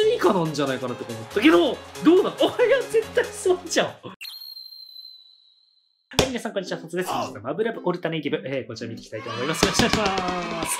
スミカなんじゃないかなって思ったけど、どうだ おあ、いや、絶対そうじゃん。はい、皆さん、こんにちは。トツです。マブラブオルタネイティブ、えー、こちら見ていきたいと思います。よろしくお願いします。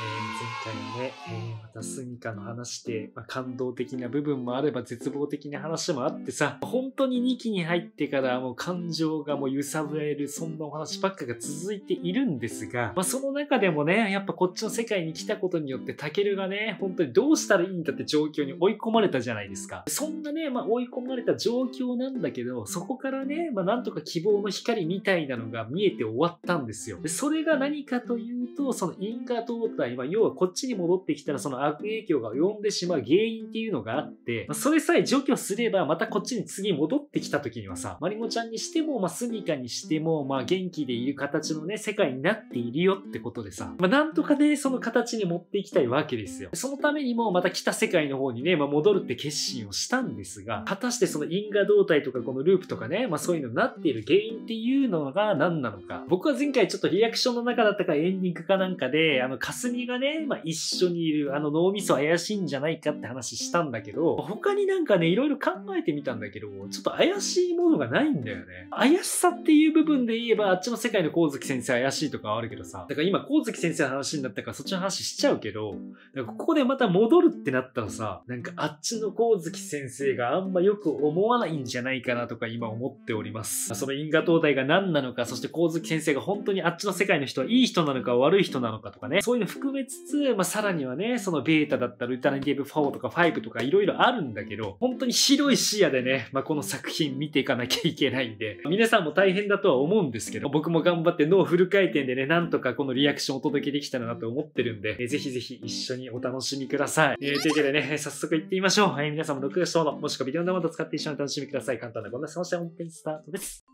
えー、前回のね、えー、またスニカの話で、まあ、感動的な部分もあれば、絶望的な話もあってさ、本当に2期に入ってからもう感情がもう揺さぶれる、そんなお話ばっかが続いているんですが、まあ、その中でもね、やっぱこっちの世界に来たことによって、タケルがね、本当にどうしたらいいんだって状況に追い込まれたじゃないですか。そんなね、まあ、追い込まれた状況なんだけど、そこからね、まあ、なんとか希望の光光みたいなのが見えて終わったんですよ。それが何かというと、その因果動態、まあ、要はこっちに戻ってきたらその悪影響が及んでしまう原因っていうのがあって、まあ、それさえ除去すれば、またこっちに次戻ってきた時にはさ、マリモちゃんにしても、まあ、スミカにしても、まあ、元気でいる形のね、世界になっているよってことでさ、まあ、なんとかね、その形に持っていきたいわけですよ。そのためにも、また来た世界の方にね、まあ、戻るって決心をしたんですが、果たしてその因果動態とかこのループとかね、まあ、そういうのになっている原因っていういうのが何なのか。僕は前回ちょっとリアクションの中だったかエンディングかなんかで、あの、霞がね、まあ、一緒にいる、あの、脳みそ怪しいんじゃないかって話したんだけど、他になんかね、いろいろ考えてみたんだけど、ちょっと怪しいものがないんだよね。怪しさっていう部分で言えば、あっちの世界の光月先生怪しいとかあるけどさ、だから今光月先生の話になったからそっちの話しちゃうけど、だからここでまた戻るってなったらさ、なんかあっちの光月先生があんまよく思わないんじゃないかなとか今思っております。その因果灯態が何なのか、そして光月先生が本当にあっちの世界の人はいい人なのか悪い人なのかとかね、そういうの含めつつ、まあ、さらにはね、そのベータだったら、ルタネティブ4とか5とかいろいろあるんだけど、本当に広い視野でね、まあ、この作品見ていかなきゃいけないんで、皆さんも大変だとは思うんですけど、僕も頑張って脳フル回転でね、なんとかこのリアクションお届けできたらなと思ってるんで、えー、ぜひぜひ一緒にお楽しみください。えー、というわけでね、早速行ってみましょう。えー、皆さんも録画しの、もしくはビデオのまた使って一緒に楽しみください。簡単なこんな過ごしは本編スタートです。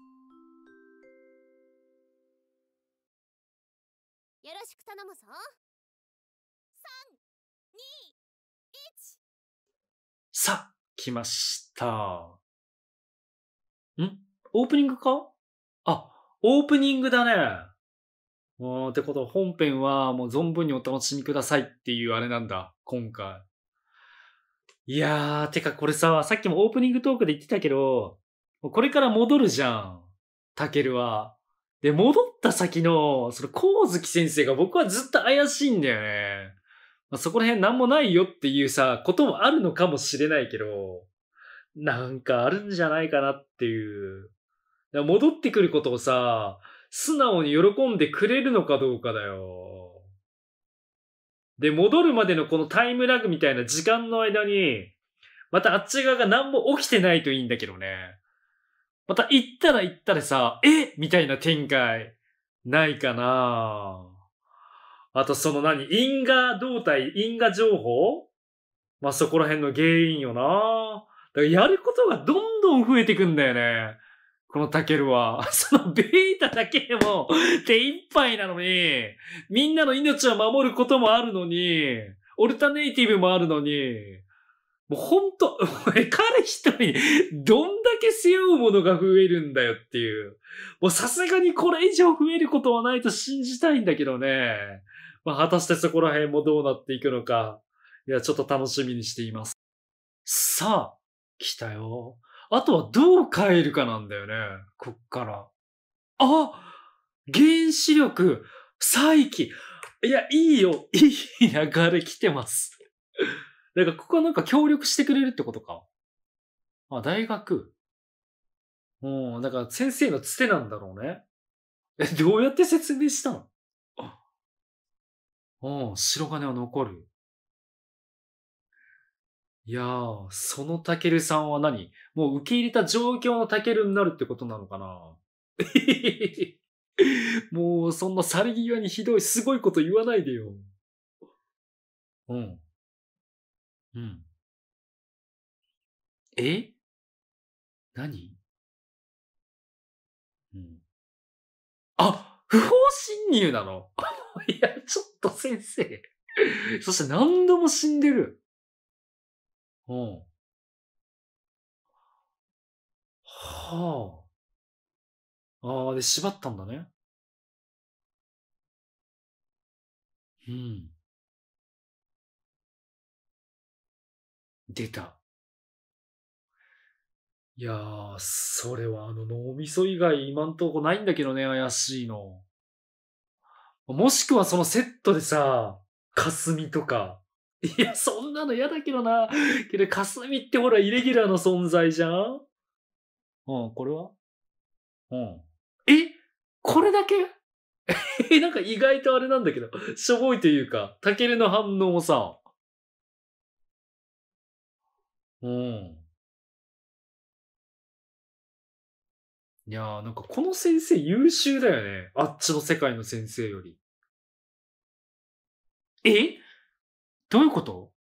きました。んオープニングかあ、オープニングだね。もうってこと本編はもう存分にお楽しみくださいっていうあれなんだ、今回。いやー、てかこれさ、さっきもオープニングトークで言ってたけど、これから戻るじゃん、タケルは。で、戻った先の、その、光月先生が僕はずっと怪しいんだよね。まあ、そこら辺何もないよっていうさ、こともあるのかもしれないけど、なんかあるんじゃないかなっていう。戻ってくることをさ、素直に喜んでくれるのかどうかだよ。で、戻るまでのこのタイムラグみたいな時間の間に、またあっち側が何も起きてないといいんだけどね。また行ったら行ったらさ、えみたいな展開、ないかなぁ。あとその何因果動態、因果情報まあ、そこら辺の原因よなだからやることがどんどん増えてくんだよね。このタケルは。そのベータだけでも 手一杯なのに、みんなの命を守ることもあるのに、オルタネイティブもあるのに、もうほんと、彼一人、どんだけ背負うものが増えるんだよっていう。もうさすがにこれ以上増えることはないと信じたいんだけどね。まあ、果たしてそこら辺もどうなっていくのか、いや、ちょっと楽しみにしています。さあ、来たよ。あとはどう変えるかなんだよね。こっから。あ原子力再起いや、いいよ。いい流れ来てます。だからここはなんか協力してくれるってことか。あ、大学。うん、だから先生のつてなんだろうね。え、どうやって説明したのうん、白金は残る。いやー、そのたけるさんは何もう受け入れた状況のたけるになるってことなのかな もう、そんな去り際にひどい、すごいこと言わないでよ。うん。うん。え何うん。あっ不法侵入なの いや、ちょっと先生そして何度も死んでる。うん。はあ。ああ、で、縛ったんだね。うん。出た。いやー、それはあの脳みそ以外今んとこないんだけどね、怪しいの。もしくはそのセットでさ、霞とか。いや、そんなの嫌だけどな。けど、霞ってほら、イレギュラーの存在じゃんうん、これはうん。えこれだけえなんか意外とあれなんだけど、しょぼいというか、タケルの反応もさ、うん。いやー、なんかこの先生優秀だよね。あっちの世界の先生より。えどういうこと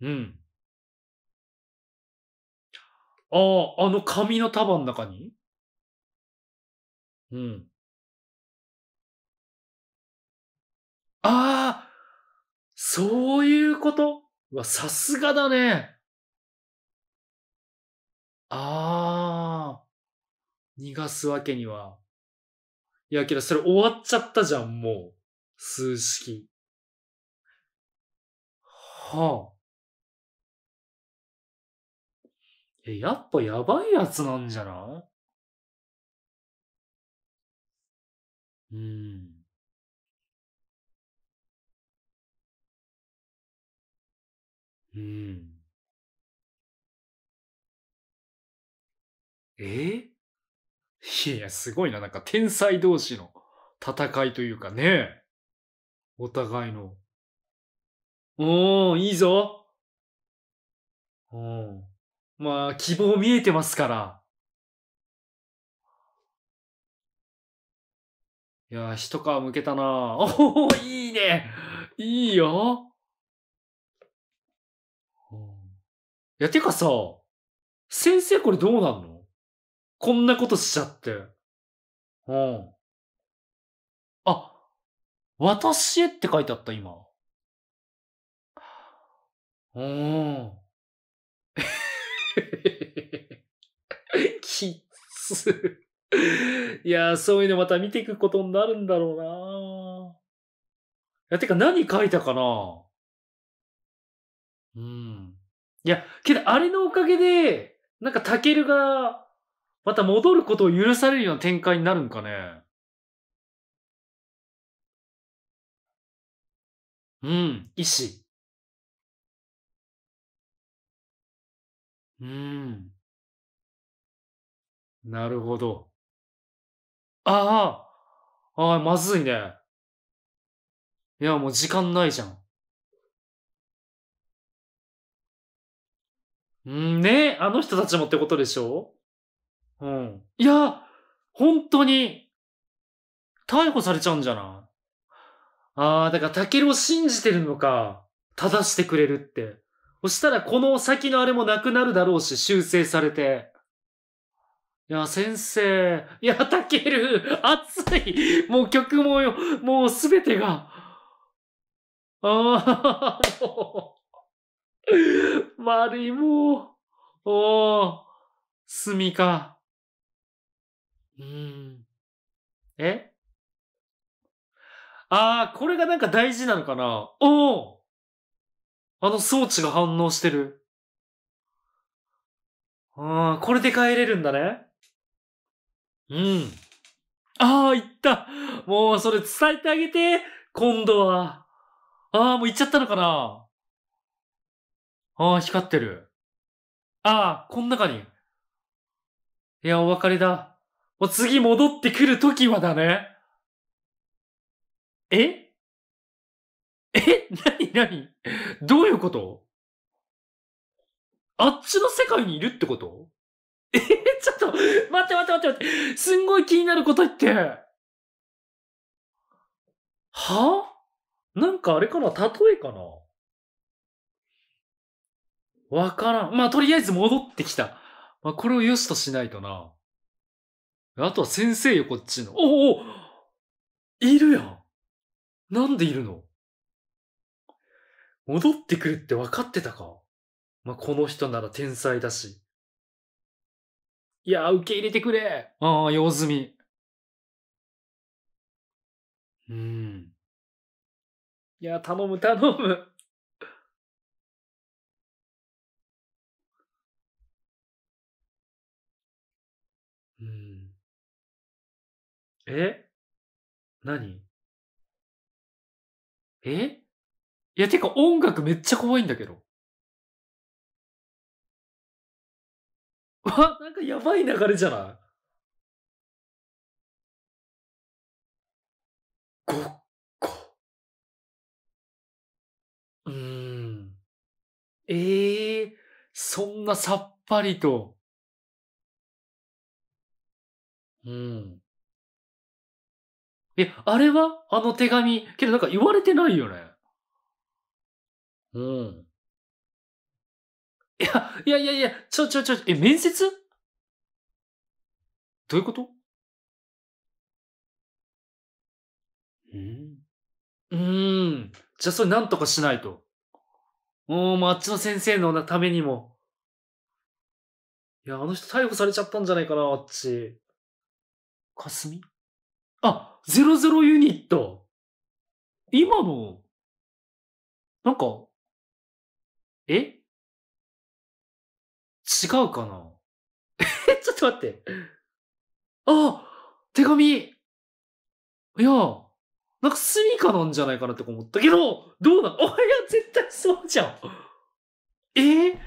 うん。ああ、あの紙の束の中にうん。ああ、そういうことはさすがだね。ああ。逃がすわけには。いやけどそれ終わっちゃったじゃん、もう。数式。はあ。え、やっぱやばいやつなんじゃないうん。うん。えー、いや、すごいな。なんか天才同士の戦いというかね。お互いの。おー、いいぞ。うん。まあ、希望見えてますから。いやー、一皮むけたなおおいいねいいよいや、てかさ、先生これどうなんのこんなことしちゃって。うん。あ、私へって書いてあった、今。うん。きっつ。いやそういうのまた見ていくことになるんだろうなぁ。いや、てか何書いたかなうん。いや、けどあれのおかげで、なんかタケルが、また戻ることを許されるような展開になるんかね。うん、意志。うん。なるほど。ああ、ああ、まずいね。いや、もう時間ないじゃん。んねあの人たちもってことでしょうん。いや、本当に、逮捕されちゃうんじゃないああ、だからタケルを信じてるのか、正してくれるって。そしたらこの先のあれもなくなるだろうし、修正されて。いや、先生。いや、タケル、熱い。もう曲も、よ、もうすべてが。ああ、悪い、もう。おー、すみか。うん。えああ、これがなんか大事なのかなおおあの装置が反応してる。ああ、これで帰れるんだね。うん。ああ、行ったもうそれ伝えてあげて今度は。ああ、もう行っちゃったのかなああ、光ってる。ああ、この中に。いや、お別れだ。もう次戻ってくるときはだね。え えなにどういうことあっちの世界にいるってこと えちょっと、待って待って待って待って。すんごい気になること言って。はなんかあれかな例えかなわからん。まあ、とりあえず戻ってきた。まあ、これを良しとしないとな。あとは先生よ、こっちの。おおいるやんなんでいるの戻ってくるって分かってたかまあ、この人なら天才だし。いや、受け入れてくれああ、用済み。うん。いや、頼む、頼む。え何えいや、てか音楽めっちゃ怖いんだけど。わ、なんかやばい流れじゃないごっこ。うーん。ええー、そんなさっぱりと。うん。え、あれはあの手紙。けどなんか言われてないよね。うん。いや、いやいやいや、ちょちょちょ、え、面接どういうことうん。うーん。じゃあそれなんとかしないと。もうまあ、あっちの先生のためにも。いや、あの人逮捕されちゃったんじゃないかな、あっち。かすみあ、ゼロゼロユニット。今の、なんか、え違うかなえ ちょっと待って。あ手紙いや、なんかスミカなんじゃないかなって思ったけど、どうなのあ、いや、絶対そうじゃん。え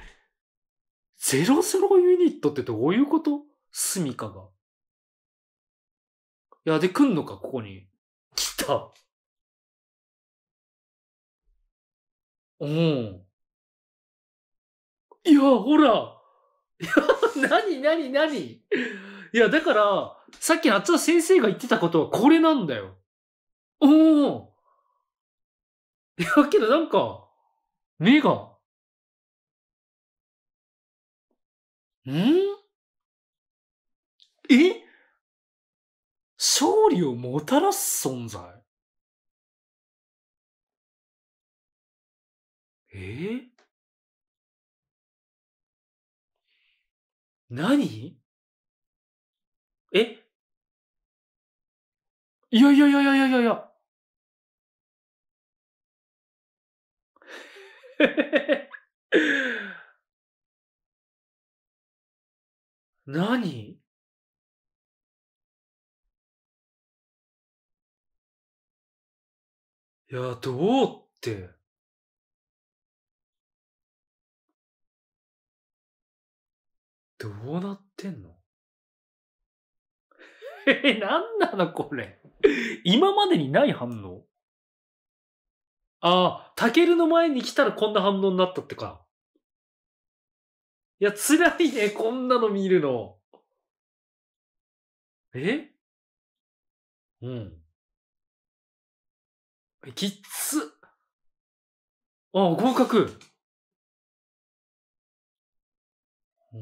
ゼロゼロユニットってどういうことスミカが。いや、で、来んのか、ここに。来た。うん。いや、ほら。い や、なになになにいや、だから、さっきあつは先生が言ってたことはこれなんだよ。おお。いや、けどなんか、目が。んえ勝利をもたらす存在。えー、何えいやいやいやいやいやいや。何いや、どうって。どうなってんの え、なんなのこれ。今までにない反応ああ、タケルの前に来たらこんな反応になったってか。いや、辛いね、こんなの見るの。えうん。きっつ。あ、合格。うん、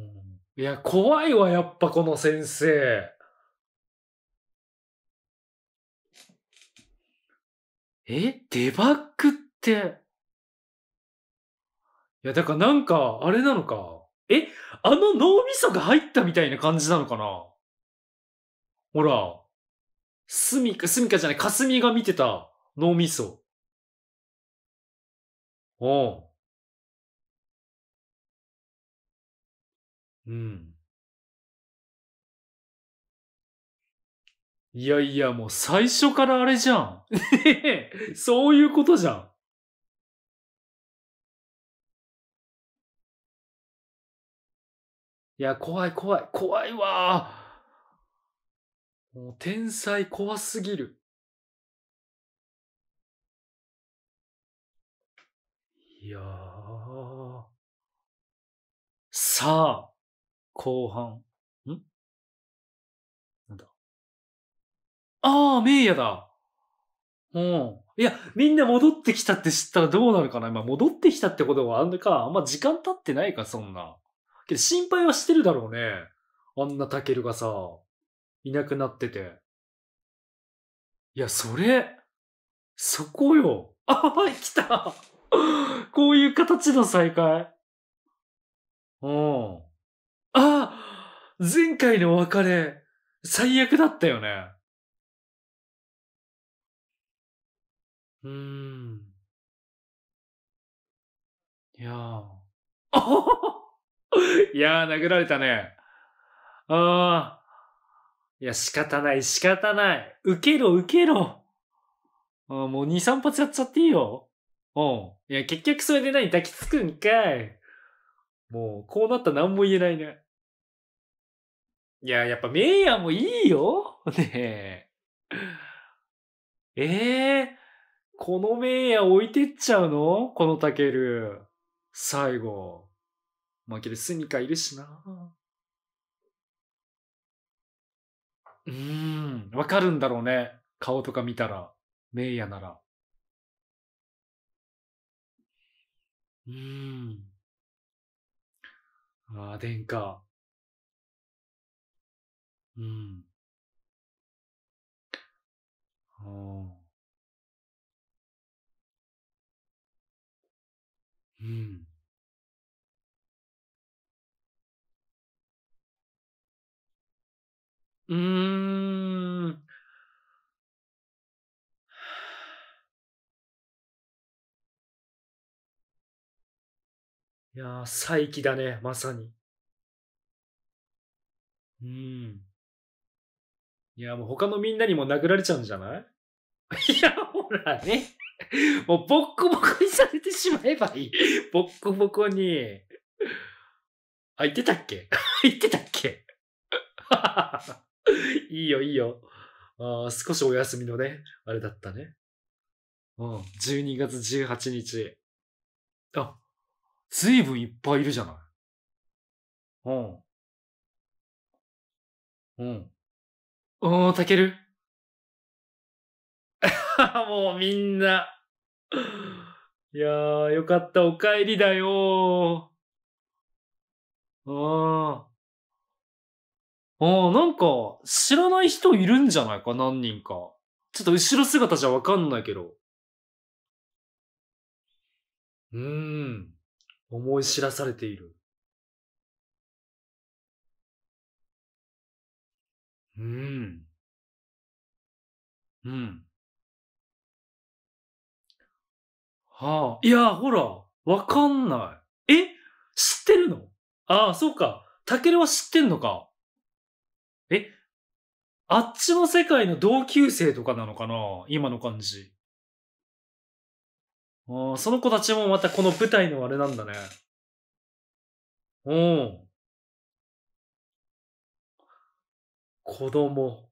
いや、怖いわ、やっぱこの先生。えデバッグって。いや、だからなんか、あれなのか。えあの脳みそが入ったみたいな感じなのかなほら。すみか、すみかじゃない、かすみが見てた。脳みそ。おう。うん。いやいや、もう最初からあれじゃん。そういうことじゃん。いや、怖い怖い、怖いわもう天才怖すぎる。いやー。さあ、後半。んなんだ。ああ、イヤだ。うん。いや、みんな戻ってきたって知ったらどうなるかな今戻ってきたってことはあんのか、あんま時間経ってないか、そんな。けど心配はしてるだろうね。あんなタケルがさ、いなくなってて。いや、それ、そこよ。あ、来たいう形の再会。うん。ああ前回のお別れ、最悪だったよね。うーん。いやー。いやー、殴られたね。ああ。いや、仕方ない、仕方ない。受けろ、受けろ。あもう2、3発やっちゃっていいよ。おうん。いや、結局それで何抱きつくんかい。もう、こうなったら何も言えないね。いや、やっぱメイヤーもいいよ。ねえ。ええー、このメイヤー置いてっちゃうのこのタケル。最後。負けるスニカいるしな。うーん、わかるんだろうね。顔とか見たら。メイヤーなら。うーん。ああ、殿下。うん。ああ。うん。うーん。いやー、再起だね、まさに。うん。いや、もう他のみんなにも殴られちゃうんじゃない いや、ほらね。もうボッコボコにされてしまえばいい。ボッコボコに。あ、言ってたっけ 言ってたっけ いいよ、いいよ。あ少しお休みのね、あれだったね。うん、12月18日。あ、随分いっぱいいるじゃない。うん。うん。おー、たける。もうみんな。いやー、よかった、お帰りだよー。あー。あー、なんか、知らない人いるんじゃないか、何人か。ちょっと後ろ姿じゃわかんないけど。うーん。思い知らされている。うん。うん。はあ。いや、ほら、わかんない。え知ってるのああ、そうか。タケルは知ってんのか。えあっちの世界の同級生とかなのかな今の感じ。ああ、その子たちもまたこの舞台のあれなんだね。うん。子供。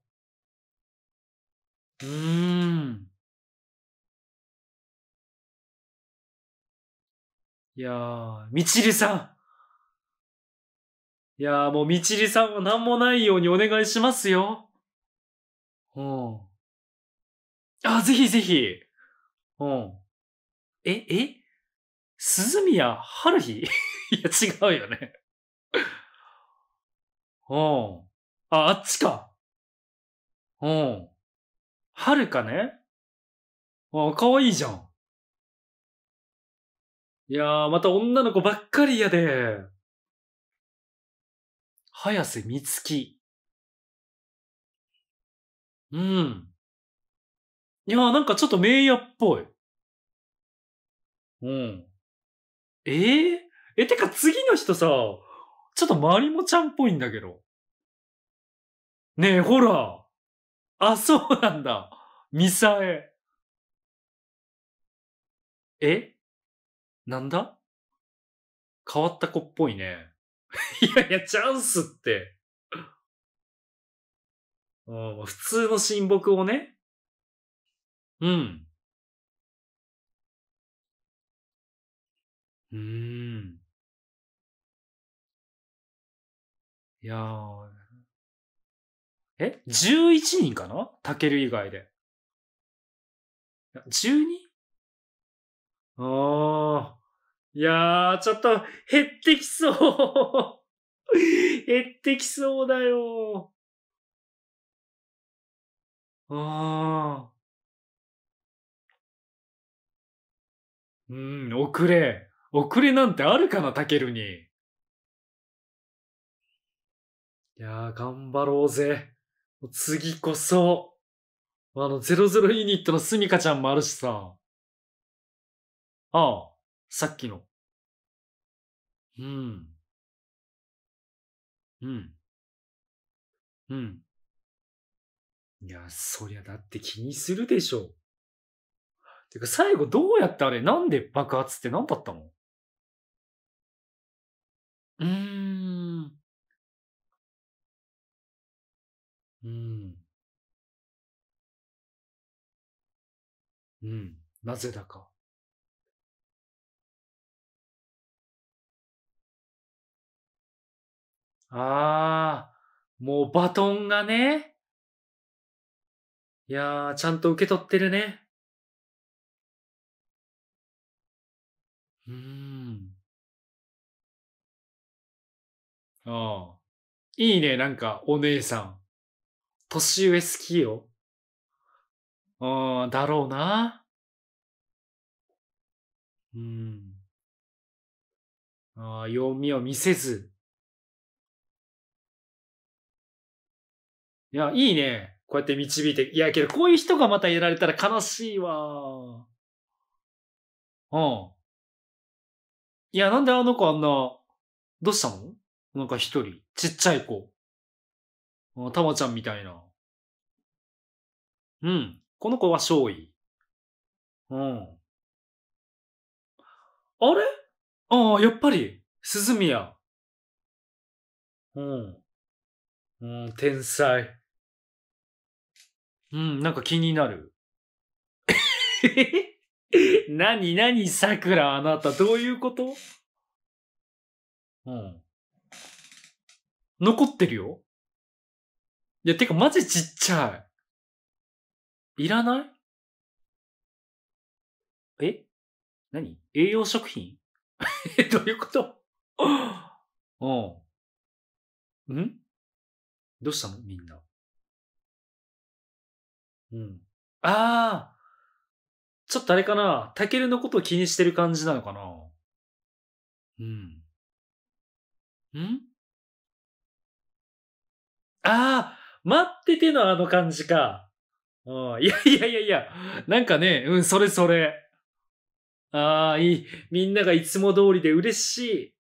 うーん。いやー、みちりさん。いやー、もうみちりさんは何もないようにお願いしますよ。うん。あ、ぜひぜひ。うん。え、え鈴宮春日 いや、違うよねうん。あ、あっちか。うん。春かねあ、かわいいじゃん。いやー、また女の子ばっかりやで。早瀬みつき。うん。いやー、なんかちょっと名屋っぽい。うん。えー、え、てか次の人さ、ちょっとまりもちゃんっぽいんだけど。ねえ、ほら。あ、そうなんだ。ミサエ。えなんだ変わった子っぽいね。いやいや、チャンスって。うん、普通の親睦をね。うん。うーん。いやー。え ?11 人かなタケル以外で。12? ああ。いやー、ちょっと減ってきそう 減ってきそうだよああ。うん、遅れ。遅れなんてあるかな、タケルに。いやー、頑張ろうぜ。次こそ。あの、00ユニットのスミカちゃんもあるしさ。ああ、さっきの。うん。うん。うん。いや、そりゃだって気にするでしょ。てか最後どうやってあれ、なんで爆発って何だったのうーん。うーん。うん、なぜだか。ああ、もうバトンがね。いやー、ちゃんと受け取ってるね。うーん。ああ。いいね、なんか、お姉さん。年上好きよ。うん、だろうな。うん。ああ、読みを見せず。いや、いいね。こうやって導いて。いや、けど、こういう人がまたやられたら悲しいわ。うん。いや、なんであの子あんな、どうしたのなんか一人、ちっちゃい子。たまちゃんみたいな。うん。この子は少尉。うん。あれああ、やっぱり、鈴宮。うん。うん、天才。うん、なんか気になる。なになに、桜あなた、どういうことうん。残ってるよ。いや、てかマジちっちゃい。いらないえ何栄養食品 え、どういうこと うん。んどうしたのみんな。うん。ああちょっとあれかなタケルのことを気にしてる感じなのかなうん。んああ、待っててのあの感じか。うん、いやいやいやいや、なんかね、うん、それそれ。ああ、いい。みんながいつも通りで嬉しい。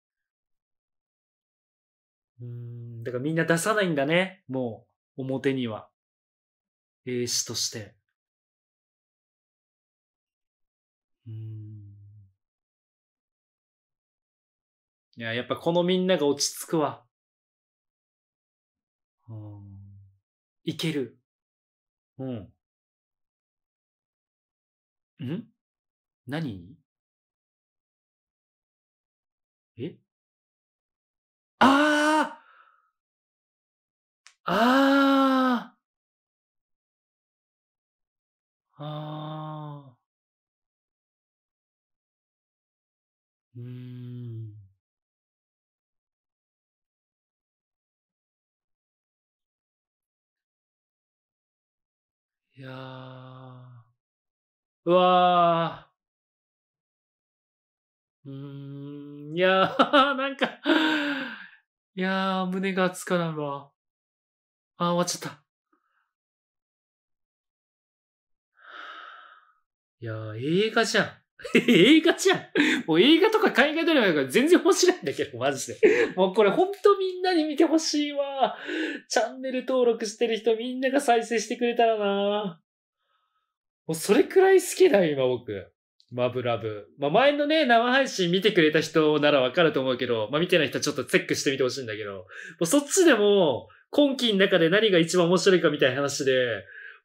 うん、だからみんな出さないんだね。もう、表には。英詞として。うんいや、やっぱこのみんなが落ち着くわ。いける。うん。ん何にえああああああうん。いやうわー。うーん、いやー、なんか、いやー、胸が熱かなるわ。あー、終わっちゃった。いやー、映画じゃん。映画じゃん。もう映画とか海外ドラマが全然面白いんだけど、マジで。もうこれほんとみんなに見てほしいわ。チャンネル登録してる人みんなが再生してくれたらな。もうそれくらい好きだよ、今僕。マブラブ。まあ、前のね、生配信見てくれた人ならわかると思うけど、まあ、見てない人はちょっとチェックしてみてほしいんだけど、もうそっちでも、今期の中で何が一番面白いかみたいな話で、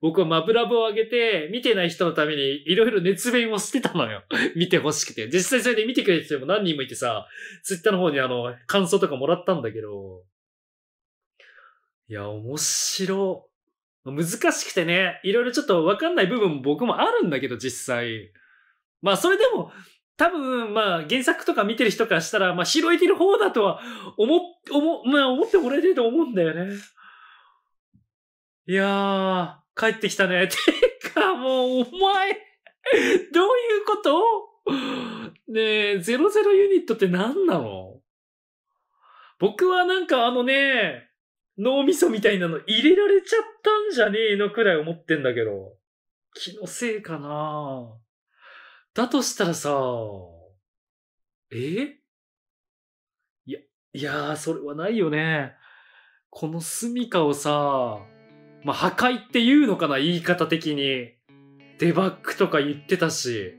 僕はマブラブを上げて、見てない人のためにいろいろ熱弁をしてたのよ。見てほしくて。実際それで見てくれてても何人もいてさ、ツイッターの方にあの、感想とかもらったんだけど、いや、面白。難しくてね、いろいろちょっとわかんない部分も僕もあるんだけど、実際。まあ、それでも、多分、まあ、原作とか見てる人からしたら、まあ、拾えてる方だとは思、思、まあ、思ってもらえてると思うんだよね。いやー、帰ってきたね。てか、もう、お前、どういうことねえ、00ユニットって何なの僕はなんかあのね、脳みそみたいなの入れられちゃったんじゃねえのくらい思ってんだけど。気のせいかなだとしたらさ、えいや、いやー、それはないよね。この住みかをさ、まあ、破壊っていうのかな、言い方的に。デバッグとか言ってたし。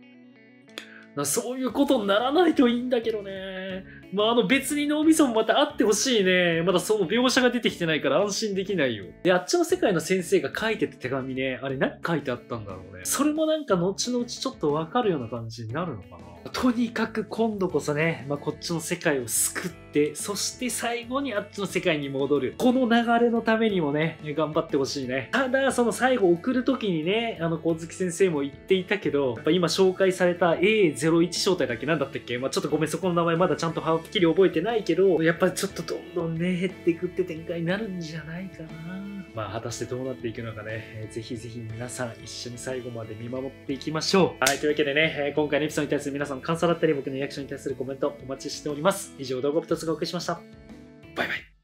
なそういうことにならないといいんだけどね。まあ、あの別に脳みそもまたあってほしいね。まだその描写が出てきてないから安心できないよ。で、あっちの世界の先生が書いてた手紙ね。あれ何書いてあったんだろうね。それもなんか後々ちょっとわかるような感じになるのかな。とにかく今度こそね、まあ、こっちの世界を救って、て、そして最後にあっちの世界に戻る。この流れのためにもね、頑張ってほしいね。ただ、その最後送る時にね、あの、小月先生も言っていたけど、やっぱ今紹介された A01 正体だっけなんだったっけまあ、ちょっとごめん、そこの名前まだちゃんとはっきり覚えてないけど、やっぱちょっとどんどんね、減っていくって展開になるんじゃないかな。まあ、果たしてどうなっていくのかね、えぜひぜひ皆さん一緒に最後まで見守っていきましょう。はい、というわけでね、え今回のエピソードに対する皆さんの感想だったり、僕のリアクションに対するコメントお待ちしております。以上、動画プトがお送りしました。バイバイ。